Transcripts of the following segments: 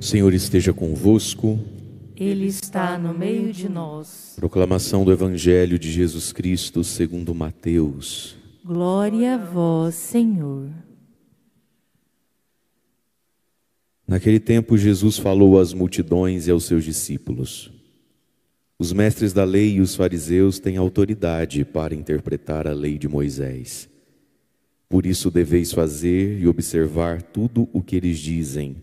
O Senhor esteja convosco. Ele está no meio de nós. Proclamação do Evangelho de Jesus Cristo segundo Mateus. Glória a vós, Senhor. Naquele tempo Jesus falou às multidões e aos seus discípulos. Os mestres da lei e os fariseus têm autoridade para interpretar a lei de Moisés. Por isso deveis fazer e observar tudo o que eles dizem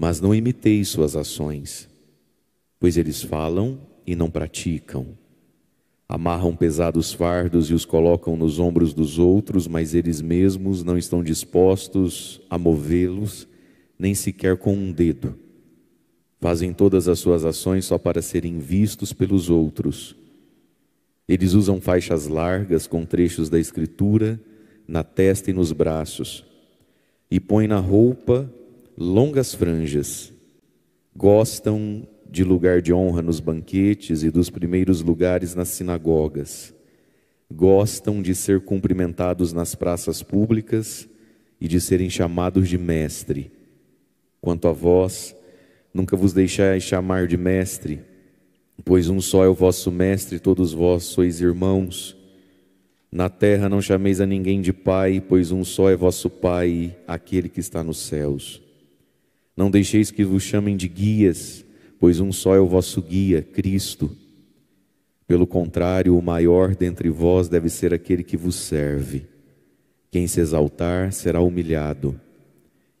mas não imiteis suas ações, pois eles falam e não praticam. Amarram pesados fardos e os colocam nos ombros dos outros, mas eles mesmos não estão dispostos a movê-los, nem sequer com um dedo. Fazem todas as suas ações só para serem vistos pelos outros. Eles usam faixas largas com trechos da Escritura na testa e nos braços, e põem na roupa longas franjas, gostam de lugar de honra nos banquetes e dos primeiros lugares nas sinagogas, gostam de ser cumprimentados nas praças públicas e de serem chamados de mestre. Quanto a vós, nunca vos deixais chamar de mestre, pois um só é o vosso mestre, todos vós sois irmãos. Na terra não chameis a ninguém de pai, pois um só é vosso pai, aquele que está nos céus. Não deixeis que vos chamem de guias, pois um só é o vosso guia, Cristo. Pelo contrário, o maior dentre vós deve ser aquele que vos serve. Quem se exaltar será humilhado,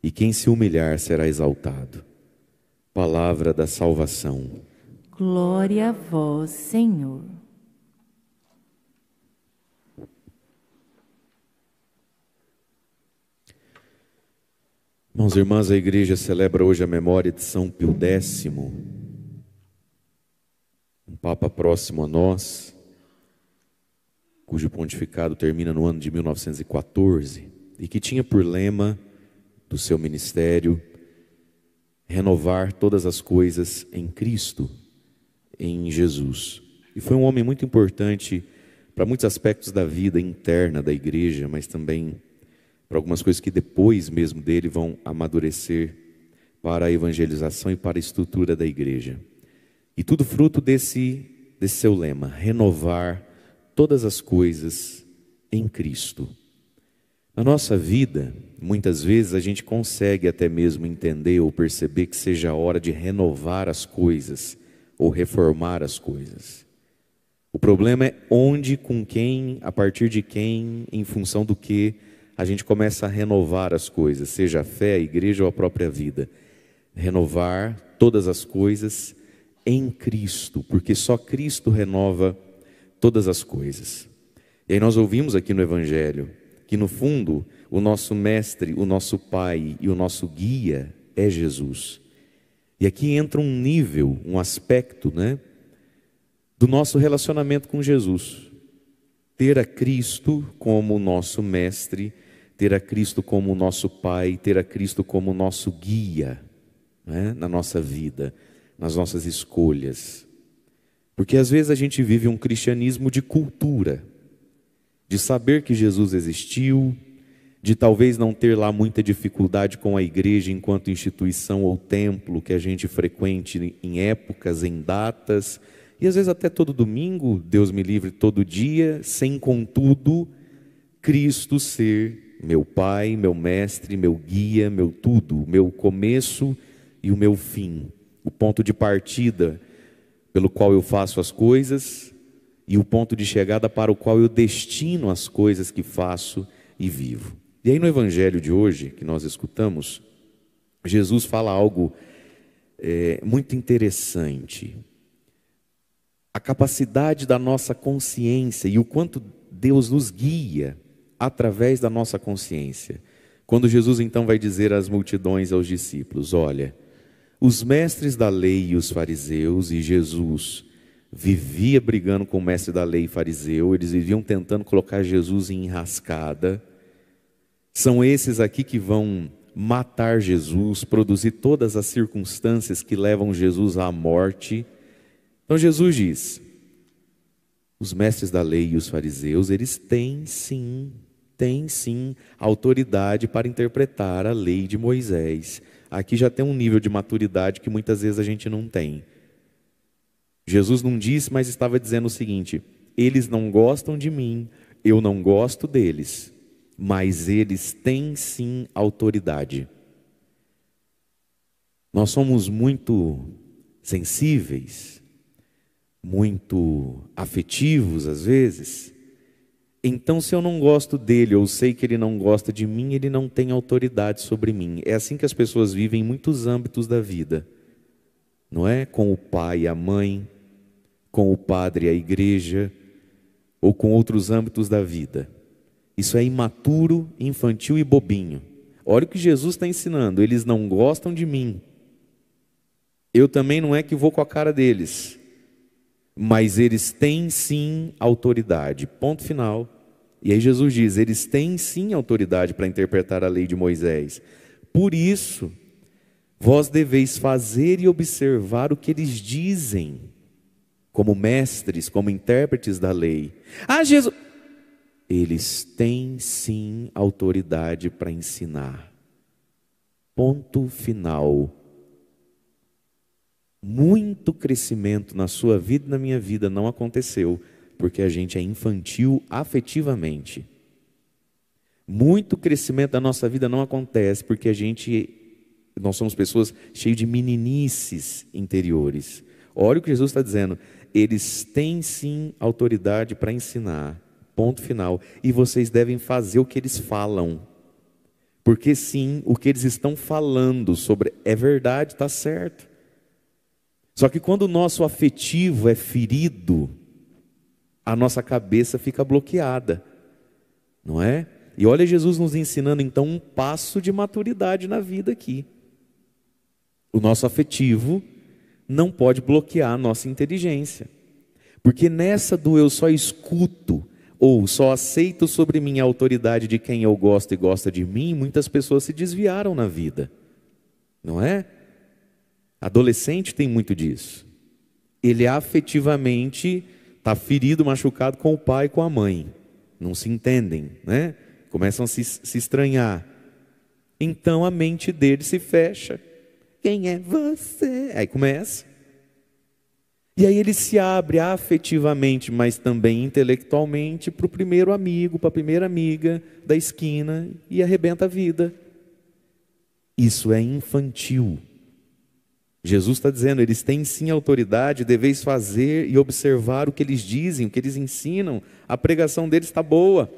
e quem se humilhar será exaltado. Palavra da salvação. Glória a vós, Senhor. Irmãos e irmãs, a igreja celebra hoje a memória de São Pio X, um Papa próximo a nós, cujo pontificado termina no ano de 1914 e que tinha por lema do seu ministério renovar todas as coisas em Cristo, em Jesus. E foi um homem muito importante para muitos aspectos da vida interna da igreja, mas também para algumas coisas que depois mesmo dele vão amadurecer para a evangelização e para a estrutura da igreja. E tudo fruto desse, desse seu lema: renovar todas as coisas em Cristo. Na nossa vida, muitas vezes a gente consegue até mesmo entender ou perceber que seja a hora de renovar as coisas ou reformar as coisas. O problema é onde, com quem, a partir de quem, em função do que a gente começa a renovar as coisas, seja a fé, a igreja ou a própria vida. Renovar todas as coisas em Cristo, porque só Cristo renova todas as coisas. E aí nós ouvimos aqui no Evangelho que, no fundo, o nosso mestre, o nosso pai e o nosso guia é Jesus. E aqui entra um nível, um aspecto, né, do nosso relacionamento com Jesus. Ter a Cristo como nosso mestre ter a Cristo como nosso Pai, ter a Cristo como nosso guia né, na nossa vida, nas nossas escolhas. Porque às vezes a gente vive um cristianismo de cultura, de saber que Jesus existiu, de talvez não ter lá muita dificuldade com a igreja enquanto instituição ou templo que a gente frequente em épocas, em datas, e às vezes até todo domingo, Deus me livre, todo dia, sem contudo Cristo ser meu Pai, meu Mestre, meu Guia, meu tudo, meu começo e o meu fim, o ponto de partida pelo qual eu faço as coisas e o ponto de chegada para o qual eu destino as coisas que faço e vivo. E aí no Evangelho de hoje, que nós escutamos, Jesus fala algo é, muito interessante. A capacidade da nossa consciência e o quanto Deus nos guia através da nossa consciência. Quando Jesus então vai dizer às multidões, aos discípulos: Olha, os mestres da lei e os fariseus, e Jesus vivia brigando com o mestre da lei e fariseu, eles viviam tentando colocar Jesus em enrascada. São esses aqui que vão matar Jesus, produzir todas as circunstâncias que levam Jesus à morte. Então Jesus diz: os mestres da lei e os fariseus, eles têm sim tem sim autoridade para interpretar a lei de Moisés. Aqui já tem um nível de maturidade que muitas vezes a gente não tem. Jesus não disse, mas estava dizendo o seguinte: eles não gostam de mim, eu não gosto deles, mas eles têm sim autoridade. Nós somos muito sensíveis, muito afetivos às vezes, então, se eu não gosto dele ou sei que ele não gosta de mim, ele não tem autoridade sobre mim. É assim que as pessoas vivem em muitos âmbitos da vida, não é? Com o pai e a mãe, com o padre e a igreja, ou com outros âmbitos da vida. Isso é imaturo, infantil e bobinho. Olha o que Jesus está ensinando: eles não gostam de mim. Eu também não é que vou com a cara deles mas eles têm sim autoridade. Ponto final. E aí Jesus diz: eles têm sim autoridade para interpretar a lei de Moisés. Por isso, vós deveis fazer e observar o que eles dizem, como mestres, como intérpretes da lei. Ah, Jesus. Eles têm sim autoridade para ensinar. Ponto final. Muito crescimento na sua vida e na minha vida não aconteceu porque a gente é infantil afetivamente. Muito crescimento da nossa vida não acontece porque a gente nós somos pessoas cheias de meninices interiores. Olha o que Jesus está dizendo. Eles têm sim autoridade para ensinar, ponto final. E vocês devem fazer o que eles falam. Porque sim, o que eles estão falando sobre é verdade, está certo. Só que quando o nosso afetivo é ferido, a nossa cabeça fica bloqueada, não é? E olha Jesus nos ensinando então um passo de maturidade na vida aqui. O nosso afetivo não pode bloquear a nossa inteligência. Porque nessa do eu só escuto ou só aceito sobre mim a autoridade de quem eu gosto e gosta de mim, muitas pessoas se desviaram na vida. Não é? Adolescente tem muito disso. Ele afetivamente está ferido, machucado com o pai e com a mãe. Não se entendem, né? Começam a se, se estranhar. Então a mente dele se fecha. Quem é você? Aí começa. E aí ele se abre afetivamente, mas também intelectualmente, para o primeiro amigo, para a primeira amiga da esquina e arrebenta a vida. Isso é infantil. Jesus está dizendo: eles têm sim autoridade, deveis fazer e observar o que eles dizem, o que eles ensinam, a pregação deles está boa.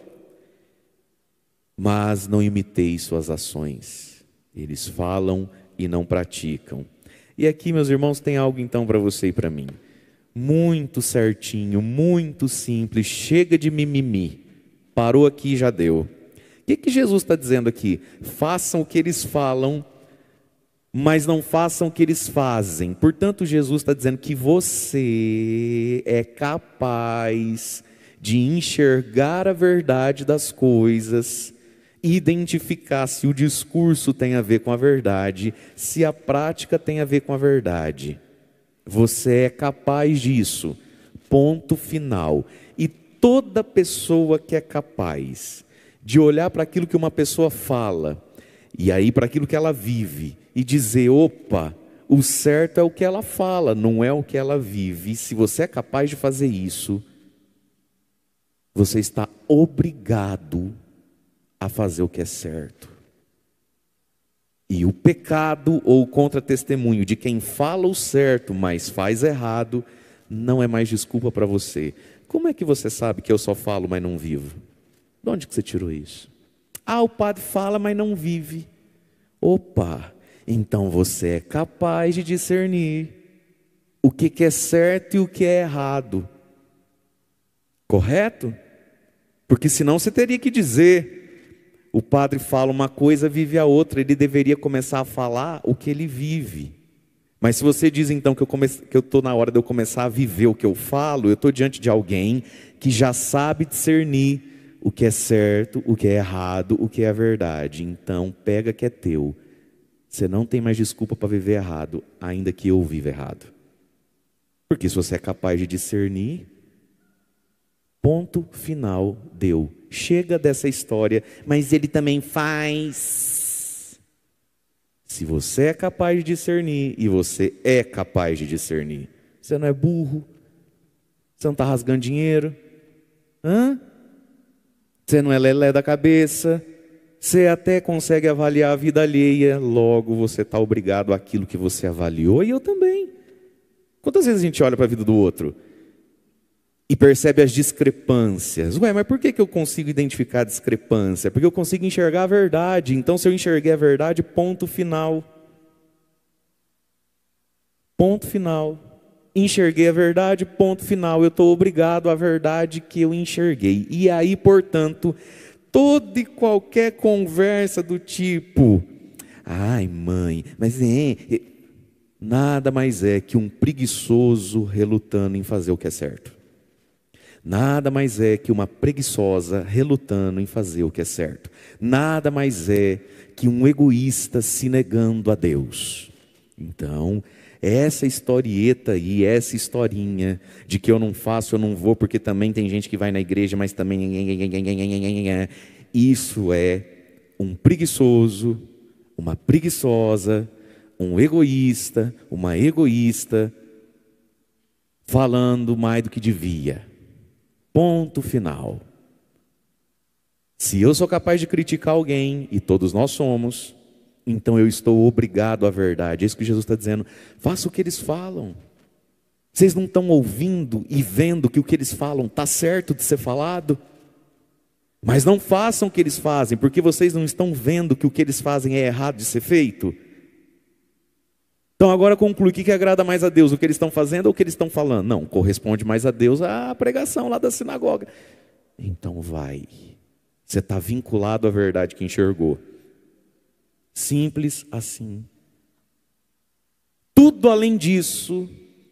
Mas não imiteis suas ações, eles falam e não praticam. E aqui, meus irmãos, tem algo então para você e para mim. Muito certinho, muito simples, chega de mimimi. Parou aqui e já deu. O que, que Jesus está dizendo aqui? Façam o que eles falam mas não façam o que eles fazem. Portanto, Jesus está dizendo que você é capaz de enxergar a verdade das coisas, identificar se o discurso tem a ver com a verdade, se a prática tem a ver com a verdade. Você é capaz disso. Ponto final. E toda pessoa que é capaz de olhar para aquilo que uma pessoa fala e aí para aquilo que ela vive e dizer: opa, o certo é o que ela fala, não é o que ela vive. E se você é capaz de fazer isso, você está obrigado a fazer o que é certo. E o pecado ou o contra-testemunho de quem fala o certo, mas faz errado, não é mais desculpa para você. Como é que você sabe que eu só falo, mas não vivo? De onde que você tirou isso? Ah, o padre fala, mas não vive. Opa, então você é capaz de discernir o que, é certo e o que é errado. Correto? Porque senão você teria que dizer: o padre fala uma coisa, vive a outra. Ele deveria começar a falar o que ele vive. Mas se você diz então que eu estou na hora de eu começar a viver o que eu falo, eu estou diante de alguém que já sabe discernir o que é certo, o que é errado, o que é verdade. Então pega que é teu você não tem mais desculpa para viver errado, ainda que eu viva errado. Porque se você é capaz de discernir, ponto final deu. Chega dessa história, mas ele também faz. Se você é capaz de discernir, e você é capaz de discernir, você não é burro, você não está rasgando dinheiro, hã? você não é lelé da cabeça, você até consegue avaliar a vida alheia, logo você está obrigado àquilo que você avaliou, e eu também. Quantas vezes a gente olha para a vida do outro e percebe as discrepâncias? Ué, mas por que, que eu consigo identificar a discrepância? Porque eu consigo enxergar a verdade. Então, se eu enxerguei a verdade, ponto final. Ponto final. Enxerguei a verdade, ponto final. Eu estou obrigado à verdade que eu enxerguei. E aí, portanto, toda e qualquer conversa do tipo: ai, mãe, mas é. Nada mais é que um preguiçoso relutando em fazer o que é certo. Nada mais é que uma preguiçosa relutando em fazer o que é certo. Nada mais é que um egoísta se negando a Deus. Então, essa historieta aí, essa historinha de que eu não faço, eu não vou, porque também tem gente que vai na igreja, mas também. Isso é um preguiçoso, uma preguiçosa, um egoísta, uma egoísta, falando mais do que devia. Ponto final. Se eu sou capaz de criticar alguém, e todos nós somos, então eu estou obrigado à verdade. É isso que Jesus está dizendo. Faça o que eles falam. Vocês não estão ouvindo e vendo que o que eles falam está certo de ser falado? Mas não façam o que eles fazem, porque vocês não estão vendo que o que eles fazem é errado de ser feito. Então agora conclui, o que, que agrada mais a Deus? O que eles estão fazendo ou o que eles estão falando? Não, corresponde mais a Deus a pregação lá da sinagoga. Então vai. Você está vinculado à verdade que enxergou. Simples assim. Tudo além disso,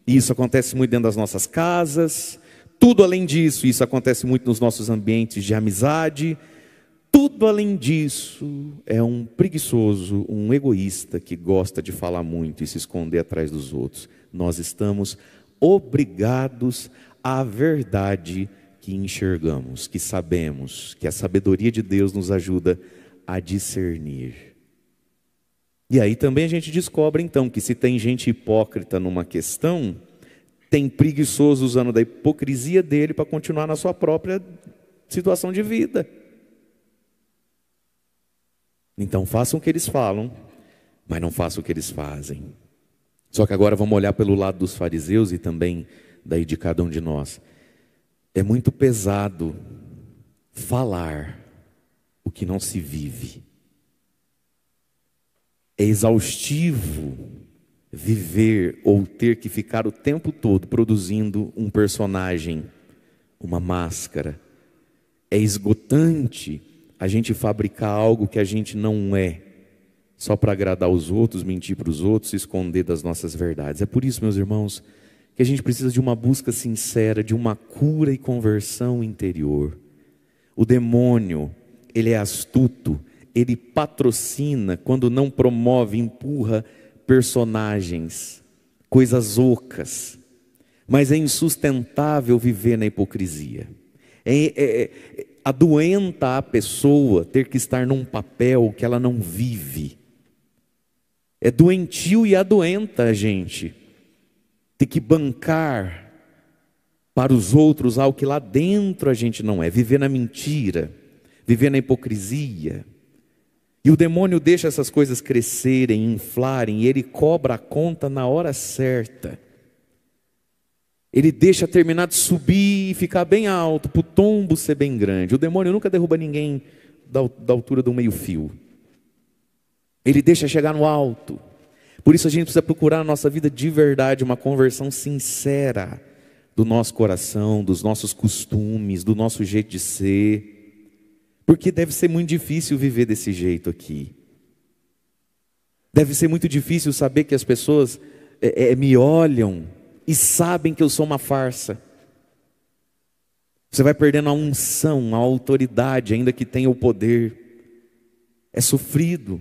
e isso acontece muito dentro das nossas casas, tudo além disso, isso acontece muito nos nossos ambientes de amizade, tudo além disso é um preguiçoso, um egoísta que gosta de falar muito e se esconder atrás dos outros. Nós estamos obrigados à verdade que enxergamos, que sabemos, que a sabedoria de Deus nos ajuda a discernir. E aí também a gente descobre então que se tem gente hipócrita numa questão, tem preguiçoso usando da hipocrisia dele para continuar na sua própria situação de vida. Então façam o que eles falam, mas não façam o que eles fazem. Só que agora vamos olhar pelo lado dos fariseus e também daí de cada um de nós. É muito pesado falar o que não se vive. É exaustivo viver ou ter que ficar o tempo todo produzindo um personagem, uma máscara. É esgotante a gente fabricar algo que a gente não é, só para agradar os outros, mentir para os outros, se esconder das nossas verdades. É por isso, meus irmãos, que a gente precisa de uma busca sincera, de uma cura e conversão interior. O demônio, ele é astuto, ele patrocina, quando não promove, empurra personagens, coisas ocas. Mas é insustentável viver na hipocrisia. É, é, é, adoenta a pessoa ter que estar num papel que ela não vive. É doentio e adoenta a gente ter que bancar para os outros algo que lá dentro a gente não é. Viver na mentira, viver na hipocrisia. E o demônio deixa essas coisas crescerem, inflarem, e ele cobra a conta na hora certa. Ele deixa terminar de subir e ficar bem alto, para o tombo ser bem grande. O demônio nunca derruba ninguém da, da altura do meio-fio. Ele deixa chegar no alto. Por isso a gente precisa procurar na nossa vida de verdade uma conversão sincera do nosso coração, dos nossos costumes, do nosso jeito de ser. Porque deve ser muito difícil viver desse jeito aqui. Deve ser muito difícil saber que as pessoas é, é, me olham e sabem que eu sou uma farsa. Você vai perdendo a unção, a autoridade, ainda que tenha o poder. É sofrido.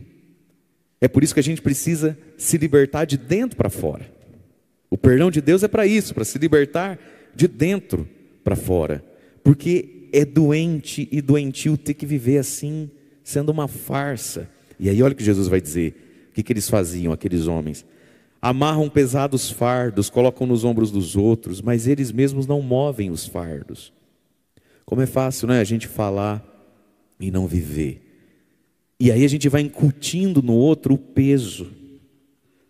É por isso que a gente precisa se libertar de dentro para fora. O perdão de Deus é para isso, para se libertar de dentro para fora. Porque é doente e doentio ter que viver assim, sendo uma farsa. E aí olha o que Jesus vai dizer. O que, que eles faziam, aqueles homens? Amarram pesados fardos, colocam nos ombros dos outros, mas eles mesmos não movem os fardos. Como é fácil, né? A gente falar e não viver. E aí a gente vai incutindo no outro o peso.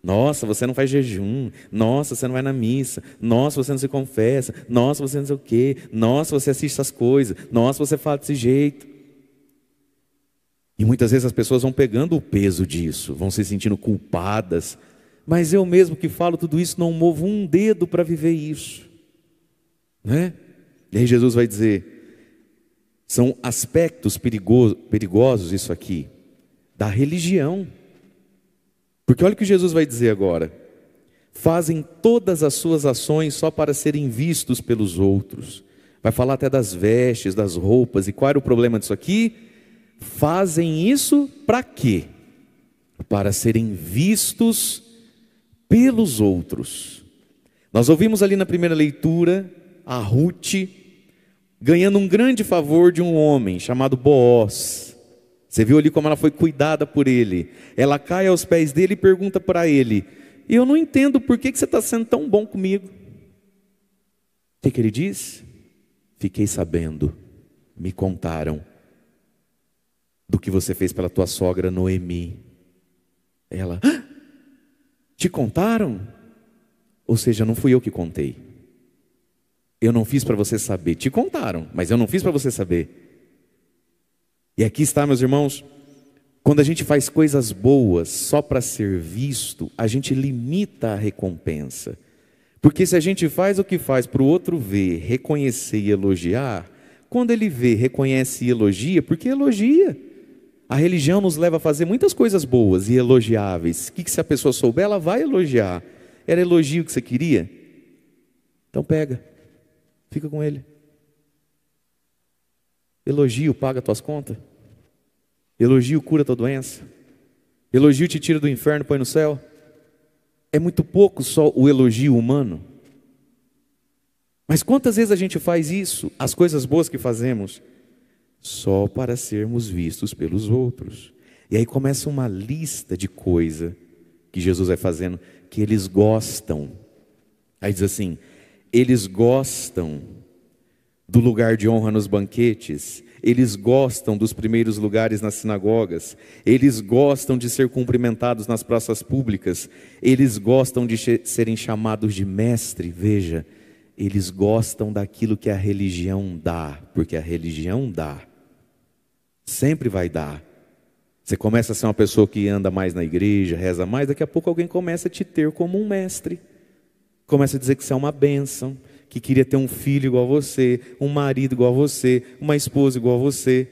Nossa, você não faz jejum. Nossa, você não vai na missa. Nossa, você não se confessa. Nossa, você não sei o quê. Nossa, você assiste as coisas. Nossa, você fala desse jeito. E muitas vezes as pessoas vão pegando o peso disso, vão se sentindo culpadas. Mas eu mesmo que falo tudo isso, não movo um dedo para viver isso. Né? E aí Jesus vai dizer: são aspectos perigosos, perigosos isso aqui, da religião. Porque olha o que Jesus vai dizer agora. Fazem todas as suas ações só para serem vistos pelos outros. Vai falar até das vestes, das roupas. E qual era o problema disso aqui? Fazem isso para quê? Para serem vistos pelos outros. Nós ouvimos ali na primeira leitura a Ruth ganhando um grande favor de um homem chamado Boaz. Você viu ali como ela foi cuidada por ele. Ela cai aos pés dele e pergunta para ele: Eu não entendo por que, você está sendo tão bom comigo. O que, que ele diz? Fiquei sabendo, me contaram do que você fez pela tua sogra Noemi. Ela, ah, te contaram? Ou seja, não fui eu que contei. Eu não fiz para você saber. Te contaram, mas eu não fiz para você saber. E aqui está, meus irmãos, quando a gente faz coisas boas só para ser visto, a gente limita a recompensa. Porque se a gente faz o que faz para o outro ver, reconhecer e elogiar, quando ele vê, reconhece e elogia, porque elogia. A religião nos leva a fazer muitas coisas boas e elogiáveis. O que, que se a pessoa souber, ela vai elogiar. Era elogio que você queria? Então pega, fica com ele. Elogio, paga tuas contas. Elogio cura tua doença. Elogio te tira do inferno, põe no céu. É muito pouco só o elogio humano. Mas quantas vezes a gente faz isso, as coisas boas que fazemos, só para sermos vistos pelos outros? E aí começa uma lista de coisa que Jesus vai fazendo que eles gostam. Aí diz assim: eles gostam do lugar de honra nos banquetes, eles gostam dos primeiros lugares nas sinagogas, eles gostam de ser cumprimentados nas praças públicas, eles gostam de serem chamados de mestre. Veja, eles gostam daquilo que a religião dá, porque a religião dá, sempre vai dar. Você começa a ser uma pessoa que anda mais na igreja, reza mais, daqui a pouco alguém começa a te ter como um mestre, começa a dizer que você é uma bênção que queria ter um filho igual a você, um marido igual a você, uma esposa igual a você.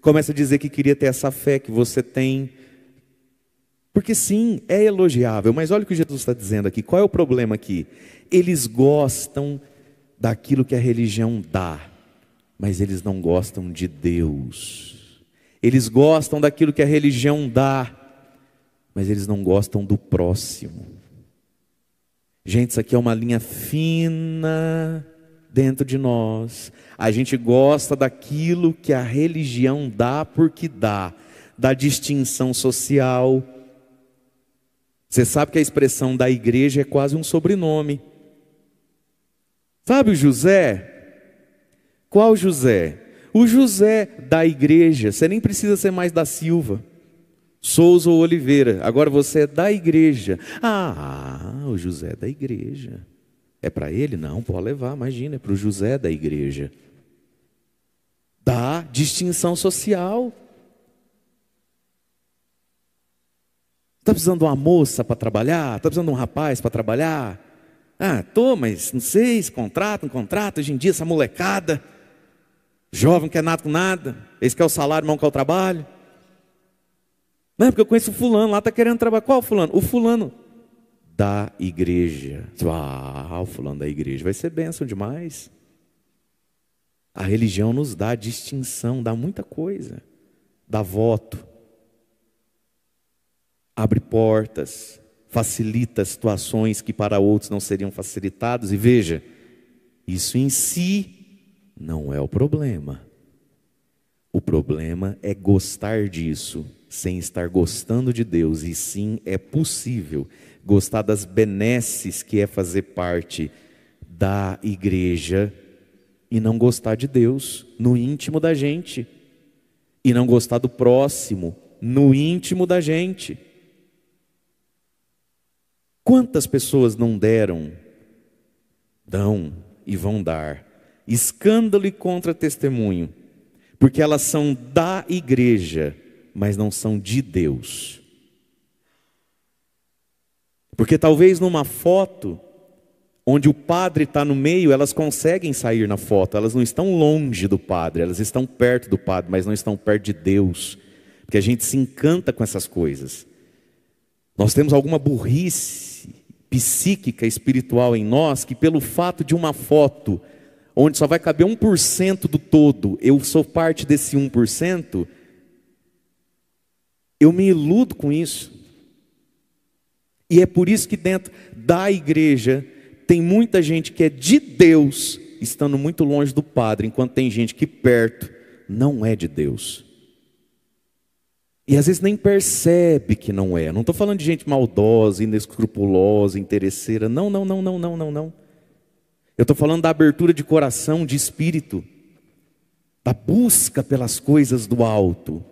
Começa a dizer que queria ter essa fé que você tem. Porque sim, é elogiável, mas olha o que Jesus está dizendo aqui. Qual é o problema aqui? Eles gostam daquilo que a religião dá, mas eles não gostam de Deus. Eles gostam daquilo que a religião dá, mas eles não gostam do próximo. Gente, isso aqui é uma linha fina dentro de nós. A gente gosta daquilo que a religião dá porque dá, da distinção social. Você sabe que a expressão da igreja é quase um sobrenome. Sabe o José? Qual José? O José da igreja, você nem precisa ser mais da Silva. Souza ou Oliveira, agora você é da igreja. Ah, o José é da igreja. É para ele? Não, pode levar, imagina, é para o José da igreja. Da distinção social. Está precisando de uma moça para trabalhar? Está precisando de um rapaz para trabalhar? Ah, tô, mas não sei, se contrato, não contrato. Hoje em dia, essa molecada, jovem, não quer é nada com nada. Esse quer é o salário, mão quer é o trabalho. Não, porque eu conheço o fulano, lá está querendo trabalhar. Qual fulano? O fulano da igreja. Ah, o fulano da igreja vai ser bênção demais. A religião nos dá distinção, dá muita coisa. Dá voto. Abre portas, facilita situações que para outros não seriam facilitadas. E veja, isso em si não é o problema. O problema é gostar disso sem estar gostando de Deus, e sim é possível gostar das benesses que é fazer parte da igreja e não gostar de Deus no íntimo da gente, e não gostar do próximo no íntimo da gente. Quantas pessoas não deram, dão e vão dar escândalo e contra-testemunho porque elas são da igreja, mas não são de Deus. Porque talvez numa foto, onde o padre está no meio, elas conseguem sair na foto, elas não estão longe do padre, elas estão perto do padre, mas não estão perto de Deus. Porque a gente se encanta com essas coisas. Nós temos alguma burrice psíquica, espiritual em nós, que pelo fato de uma foto onde só vai caber 1% do todo, eu sou parte desse 1%, eu me iludo com isso. E é por isso que dentro da igreja tem muita gente que é de Deus, estando muito longe do Padre, enquanto tem gente que perto não é de Deus. E às vezes nem percebe que não é. Não estou falando de gente maldosa, inescrupulosa, interesseira. Não, não, não, não, não, não, não. Eu estou falando da abertura de coração, de espírito, da busca pelas coisas do alto.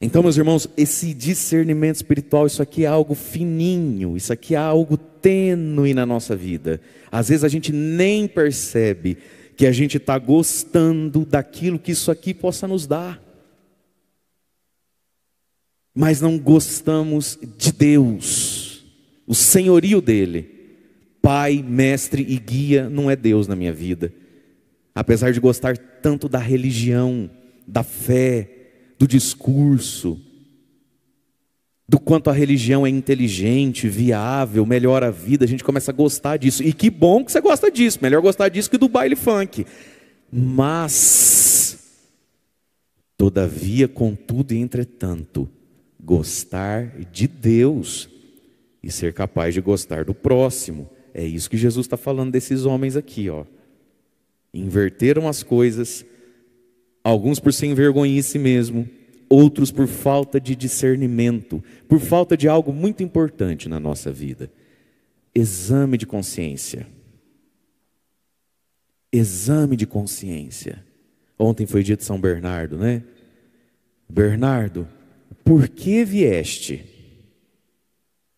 Então, meus irmãos, esse discernimento espiritual, isso aqui é algo fininho, isso aqui é algo tênue na nossa vida. Às vezes a gente nem percebe que a gente está gostando daquilo que isso aqui possa nos dar. Mas não gostamos de Deus, o senhorio dele pai, mestre e guia não é Deus na minha vida. Apesar de gostar tanto da religião, da fé, do discurso, do quanto a religião é inteligente, viável, melhora a vida, a gente começa a gostar disso. E que bom que você gosta disso, melhor gostar disso que do baile funk. Mas, todavia, contudo e entretanto, gostar de Deus e ser capaz de gostar do próximo. É isso que Jesus está falando desses homens aqui, ó. Inverteram as coisas, alguns por se envergonhar em si mesmo, outros por falta de discernimento, por falta de algo muito importante na nossa vida. Exame de consciência. Exame de consciência. Ontem foi dia de São Bernardo, né? Bernardo, por que vieste?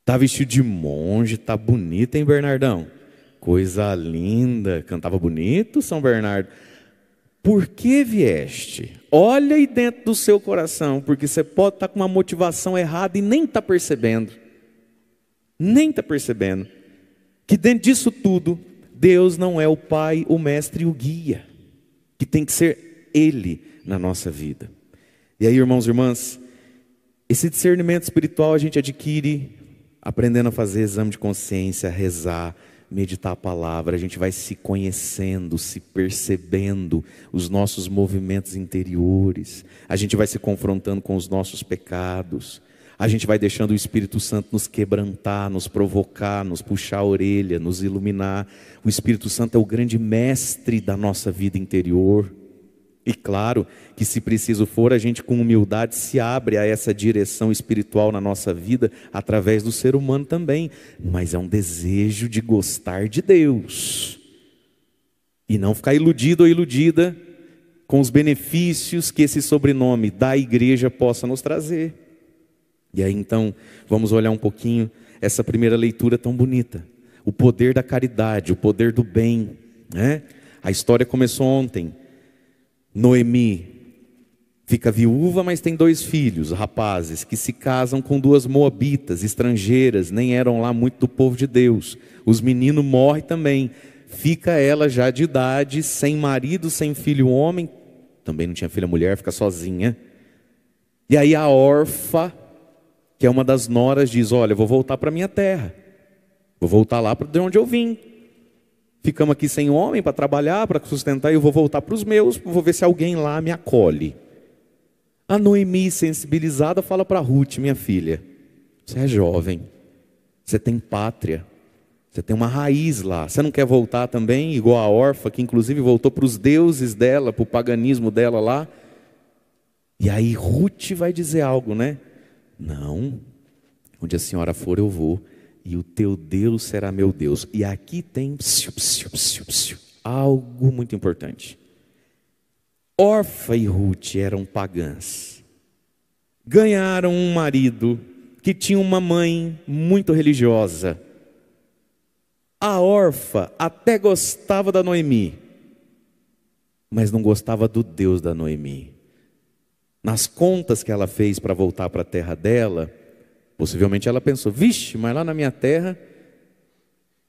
Tá vestido de monge, tá bonito, hein, Bernardão? Coisa linda, cantava bonito, São Bernardo. Por que vieste? Olha aí dentro do seu coração, porque você pode estar tá com uma motivação errada e nem está percebendo. Nem está percebendo. Que dentro disso tudo, Deus não é o Pai, o Mestre e o Guia. Que tem que ser Ele na nossa vida. E aí, irmãos e irmãs, esse discernimento espiritual a gente adquire aprendendo a fazer exame de consciência, rezar, meditar a palavra, a gente vai se conhecendo, se percebendo os nossos movimentos interiores, a gente vai se confrontando com os nossos pecados, a gente vai deixando o Espírito Santo nos quebrantar, nos provocar, nos puxar a orelha, nos iluminar. O Espírito Santo é o grande mestre da nossa vida interior. E claro que, se preciso for, a gente com humildade se abre a essa direção espiritual na nossa vida, através do ser humano também. Mas é um desejo de gostar de Deus. E não ficar iludido ou iludida com os benefícios que esse sobrenome da igreja possa nos trazer. E aí então, vamos olhar um pouquinho essa primeira leitura tão bonita. O poder da caridade, o poder do bem. Né? A história começou ontem Noemi fica viúva, mas tem dois filhos, rapazes, que se casam com duas moabitas, estrangeiras, nem eram lá muito do povo de Deus. Os meninos morrem também. Fica ela já de idade, sem marido, sem filho homem, também não tinha filha mulher, fica sozinha. E aí a órfã, que é uma das noras, diz: Olha, vou voltar para minha terra, vou voltar lá para de onde eu vim, ficamos aqui sem homem para trabalhar, para sustentar, eu vou voltar para os meus, vou ver se alguém lá me acolhe. A Noemi, sensibilizada, fala para Ruth, minha filha: Você é jovem, você tem pátria, você tem uma raiz lá, você não quer voltar também, igual a órfã, que inclusive voltou para os deuses dela, para o paganismo dela lá. E aí Ruth vai dizer algo, né? Não, onde a senhora for eu vou e o teu Deus será meu Deus. E aqui tem psiu, psiu, psiu, algo muito importante. Orfa e Ruth eram pagãs. Ganharam um marido que tinha uma mãe muito religiosa. A orfa até gostava da Noemi, mas não gostava do Deus da Noemi. Nas contas que ela fez para voltar para a terra dela, Possivelmente ela pensou: vixe, mas lá na minha terra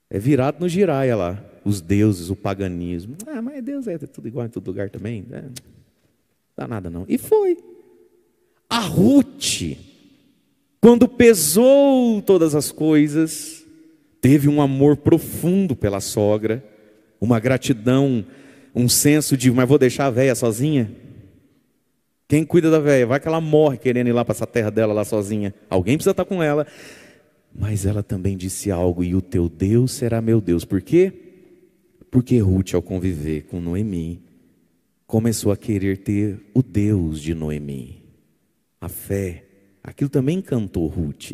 é virado no giraia lá. Os deuses, o paganismo. Ah, mas Deus é tudo igual em todo lugar também. Né? Não dá nada não. E foi. A Ruth, quando pesou todas as coisas, teve um amor profundo pela sogra, uma gratidão, um senso de, mas vou deixar a velha sozinha? Quem cuida da velha? Vai que ela morre querendo ir lá para essa terra dela lá sozinha. Alguém precisa estar tá com ela. Mas ela também disse algo, e o teu Deus será meu Deus. Por quê? Porque Ruth, ao conviver com Noemi, começou a querer ter o Deus de Noemi. A fé. Aquilo também encantou Ruth.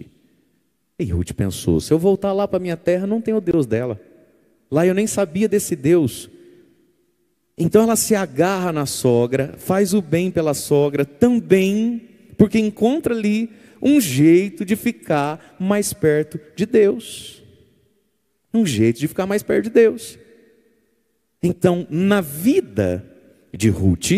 E Ruth pensou: se eu voltar lá para minha terra, não tem o Deus dela. Lá eu nem sabia desse Deus. Então ela se agarra na sogra, faz o bem pela sogra também, porque encontra ali um jeito de ficar mais perto de Deus. Um jeito de ficar mais perto de Deus. Então, na vida de Ruth,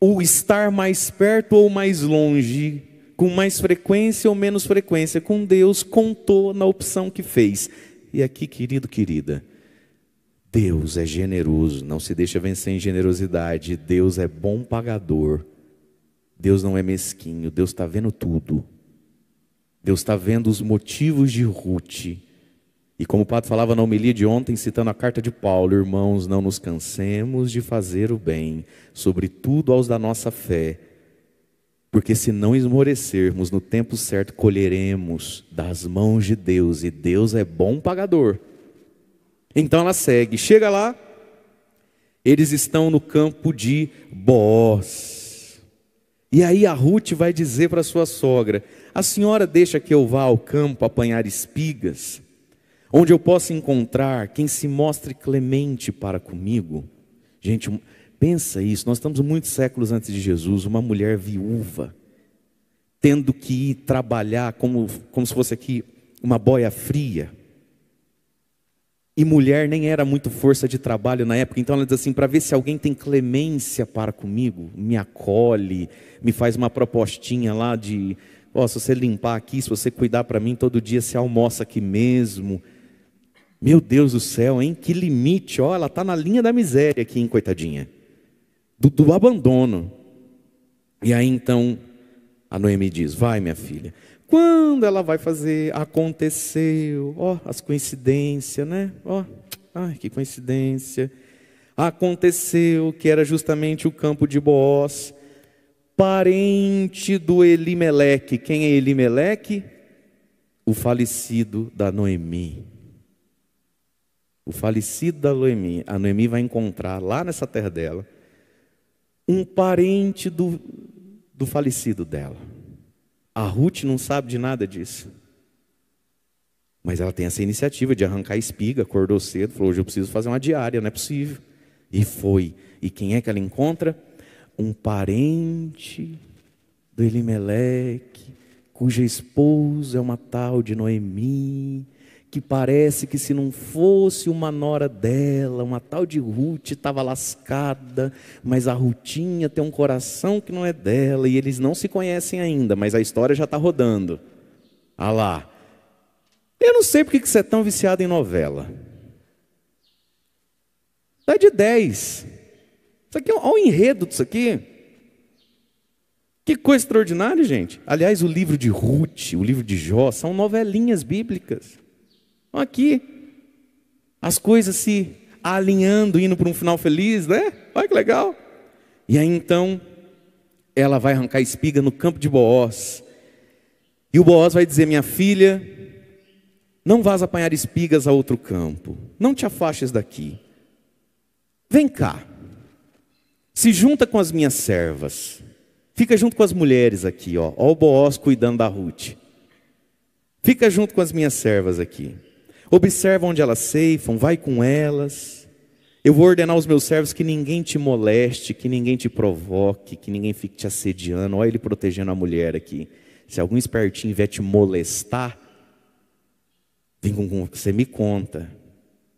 o estar mais perto ou mais longe, com mais frequência ou menos frequência com Deus, contou na opção que fez. E aqui, querido, querida, Deus é generoso, não se deixa vencer em generosidade. Deus é bom pagador. Deus não é mesquinho. Deus está vendo tudo. Deus está vendo os motivos de Ruth. E como o padre falava na homilia de ontem, citando a carta de Paulo, irmãos, não nos cansemos de fazer o bem, sobretudo aos da nossa fé, porque se não esmorecermos no tempo certo, colheremos das mãos de Deus, e Deus é bom pagador. Então ela segue. Chega lá, eles estão no campo de Boaz. E aí a Ruth vai dizer para sua sogra: A senhora deixa que eu vá ao campo apanhar espigas, onde eu possa encontrar quem se mostre clemente para comigo? Gente, pensa isso. Nós estamos muitos séculos antes de Jesus, uma mulher viúva, tendo que ir trabalhar como, como se fosse aqui uma boia fria e mulher nem era muito força de trabalho na época, então ela diz assim: para ver se alguém tem clemência para comigo, me acolhe, me faz uma propostinha lá de: ó, oh, se você limpar aqui, se você cuidar para mim, todo dia se almoça aqui mesmo. Meu Deus do céu, hein? Que limite, ó, ela está na linha da miséria aqui, hein, coitadinha, do, do abandono. E aí então a Noemi diz: vai, minha filha, quando ela vai fazer, aconteceu, ó, oh, as coincidências, né? Ó, oh, ai, que coincidência. Aconteceu que era justamente o campo de Boaz, parente do Elimeleque. Quem é Elimeleque? O falecido da Noemi. O falecido da Noemi. A Noemi vai encontrar lá nessa terra dela um parente do, do falecido dela. A Ruth não sabe de nada disso. Mas ela tem essa iniciativa de arrancar a espiga, acordou cedo, falou: hoje eu preciso fazer uma diária, não é possível. E foi. E quem é que ela encontra? Um parente do Elimeleque, cuja esposa é uma tal de Noemi, que parece que se não fosse uma nora dela, uma tal de Ruth, estava lascada, mas a Rutinha tem um coração que não é dela e eles não se conhecem ainda, mas a história já está rodando. Ah lá. Eu não sei porque que você é tão viciado em novela. Dá de 10. Isso aqui, é olha o enredo disso aqui. Que coisa extraordinária, gente. Aliás, o livro de Ruth, o livro de Jó, são novelinhas bíblicas. Aqui, as coisas se alinhando, indo para um final feliz, né? Olha que legal. E aí então, ela vai arrancar espiga no campo de Boaz. E o Boaz vai dizer: Minha filha, não vás apanhar espigas a outro campo, não te afastes daqui. Vem cá, se junta com as minhas servas, fica junto com as mulheres aqui, ó. Ó o Boaz cuidando da Ruth. Fica junto com as minhas servas aqui. Observa onde elas ceifam, vai com elas. Eu vou ordenar aos meus servos que ninguém te moleste, que ninguém te provoque, que ninguém fique te assediando. Olha ele protegendo a mulher aqui. Se algum espertinho vier te molestar, vem com você me conta.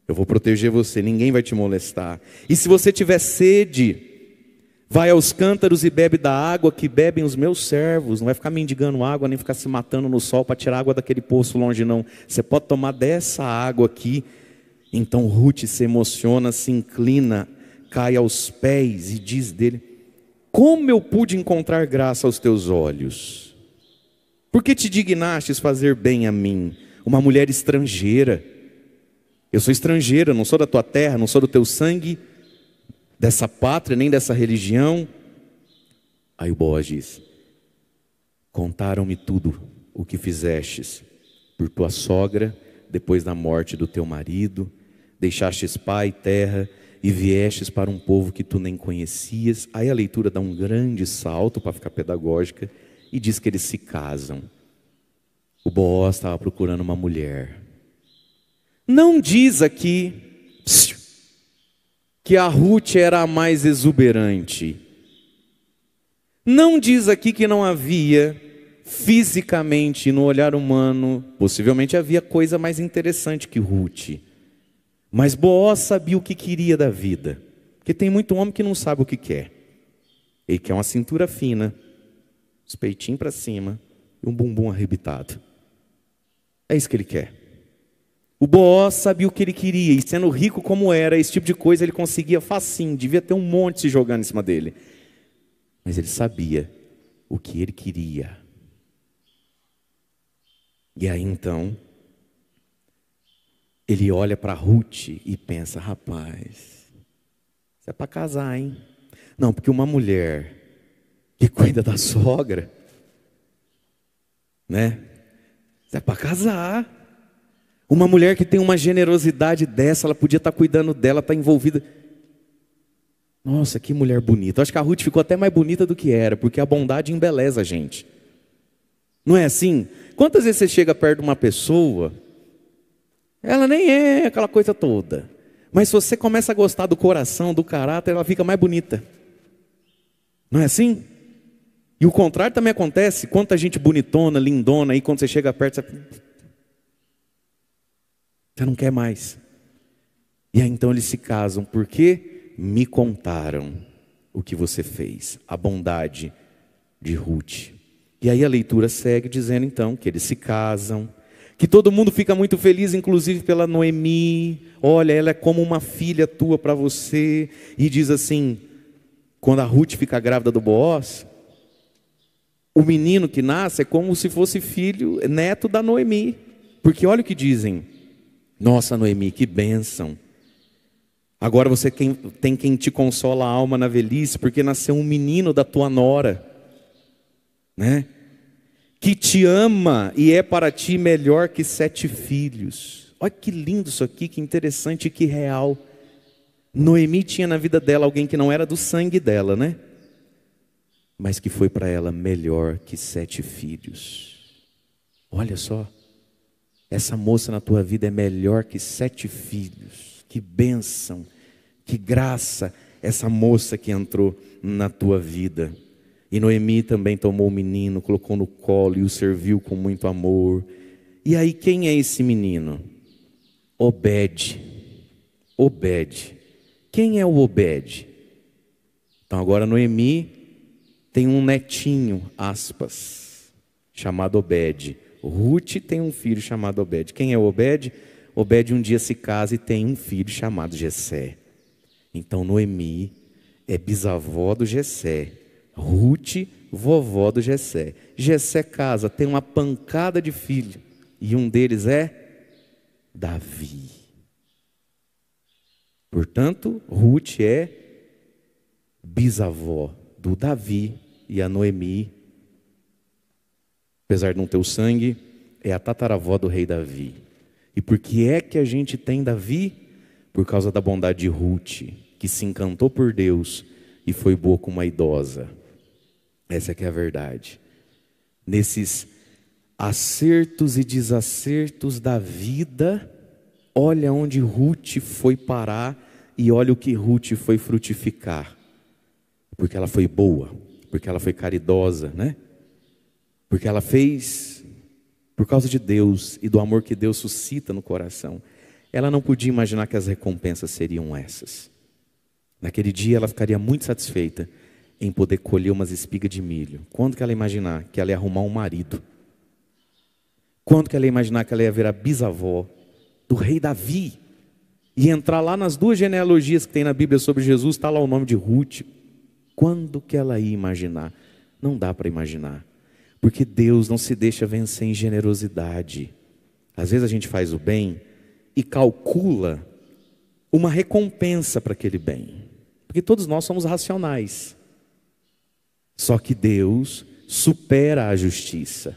Eu vou proteger você, ninguém vai te molestar. E se você tiver sede, Vai aos cântaros e bebe da água que bebem os meus servos. Não vai ficar mendigando água, nem ficar se matando no sol para tirar água daquele poço longe, não. Você pode tomar dessa água aqui. Então Ruth se emociona, se inclina, cai aos pés e diz dele: Como eu pude encontrar graça aos teus olhos? Por que te dignastes fazer bem a mim, uma mulher estrangeira? Eu sou estrangeira, não sou da tua terra, não sou do teu sangue dessa pátria, nem dessa religião. Aí o Boaz diz: Contaram-me tudo o que fizestes por tua sogra, depois da morte do teu marido, deixastes pai, terra e viestes para um povo que tu nem conhecias. Aí a leitura dá um grande salto para ficar pedagógica e diz que eles se casam. O Boaz estava procurando uma mulher. Não diz aqui que a Ruth era a mais exuberante. Não diz aqui que não havia fisicamente, no olhar humano, possivelmente havia coisa mais interessante que Ruth. Mas Boaz sabia o que queria da vida. Porque tem muito homem que não sabe o que quer. Ele quer uma cintura fina, os peitinhos para cima e um bumbum arrebitado. É isso que ele quer. O Boaz sabia o que ele queria, e sendo rico como era, esse tipo de coisa ele conseguia facinho, devia ter um monte se jogando em cima dele. Mas ele sabia o que ele queria. E aí então, ele olha para Ruth e pensa: rapaz, isso é para casar, hein? Não, porque uma mulher que cuida da sogra, né? Isso é para casar. Uma mulher que tem uma generosidade dessa, ela podia estar tá cuidando dela, estar tá envolvida. Nossa, que mulher bonita. Acho que a Ruth ficou até mais bonita do que era, porque a bondade embeleza a gente. Não é assim? Quantas vezes você chega perto de uma pessoa, ela nem é aquela coisa toda. Mas se você começa a gostar do coração, do caráter, ela fica mais bonita. Não é assim? E o contrário também acontece. Quanta gente bonitona, lindona, aí quando você chega perto, você já não quer mais. E aí então eles se casam, porque me contaram o que você fez, a bondade de Ruth. E aí a leitura segue dizendo então que eles se casam, que todo mundo fica muito feliz, inclusive pela Noemi. Olha, ela é como uma filha tua para você. E diz assim: quando a Ruth fica grávida do Boaz, o menino que nasce é como se fosse filho, neto da Noemi. Porque olha o que dizem: nossa, Noemi, que bênção. Agora você tem quem te consola a alma na velhice, porque nasceu um menino da tua nora, né? Que te ama e é para ti melhor que sete filhos. Olha que lindo isso aqui, que interessante, que real. Noemi tinha na vida dela alguém que não era do sangue dela, né? Mas que foi para ela melhor que sete filhos. Olha só. Essa moça na tua vida é melhor que sete filhos. Que bênção, que graça essa moça que entrou na tua vida. E Noemi também tomou o menino, colocou no colo e o serviu com muito amor. E aí, quem é esse menino? Obed. Obed. Quem é o Obed? Então, agora Noemi tem um netinho, aspas, chamado Obed. Ruth tem um filho chamado Obed. Quem é Obed? Obed um dia se casa e tem um filho chamado Jessé. Então Noemi é bisavó do Jessé. Ruth, vovó do Jessé. Jessé casa, tem uma pancada de filho. E um deles é Davi. Portanto, Ruth é bisavó do Davi e a Noemi apesar de não ter o sangue, é a tataravó do rei Davi. E por que é que a gente tem Davi? Por causa da bondade de Ruth, que se encantou por Deus e foi boa com uma idosa. Essa é que é a verdade. Nesses acertos e desacertos da vida, olha onde Ruth foi parar e olha o que Ruth foi frutificar. Porque ela foi boa, porque ela foi caridosa, né? Porque ela fez por causa de Deus e do amor que Deus suscita no coração. Ela não podia imaginar que as recompensas seriam essas. Naquele dia ela ficaria muito satisfeita em poder colher umas espigas de milho. Quando que ela imaginar que ela ia arrumar um marido? Quando que ela ia imaginar que ela ia virar bisavó do rei Davi? E entrar lá nas duas genealogias que tem na Bíblia sobre Jesus, está lá o nome de Ruth. Quando que ela ia imaginar? Não dá para imaginar. Porque Deus não se deixa vencer em generosidade. Às vezes a gente faz o bem e calcula uma recompensa para aquele bem. Porque todos nós somos racionais. Só que Deus supera a justiça.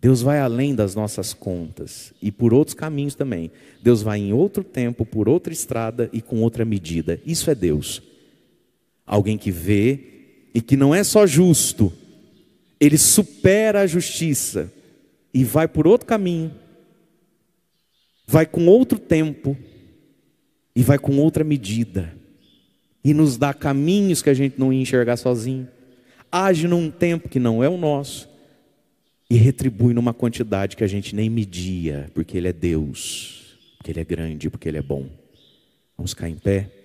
Deus vai além das nossas contas e por outros caminhos também. Deus vai em outro tempo, por outra estrada e com outra medida. Isso é Deus. Alguém que vê e que não é só justo, ele supera a justiça e vai por outro caminho, vai com outro tempo e vai com outra medida e nos dá caminhos que a gente não ia enxergar sozinho, age num tempo que não é o nosso e retribui numa quantidade que a gente nem media, porque Ele é Deus, porque Ele é grande, porque Ele é bom. Vamos ficar em pé.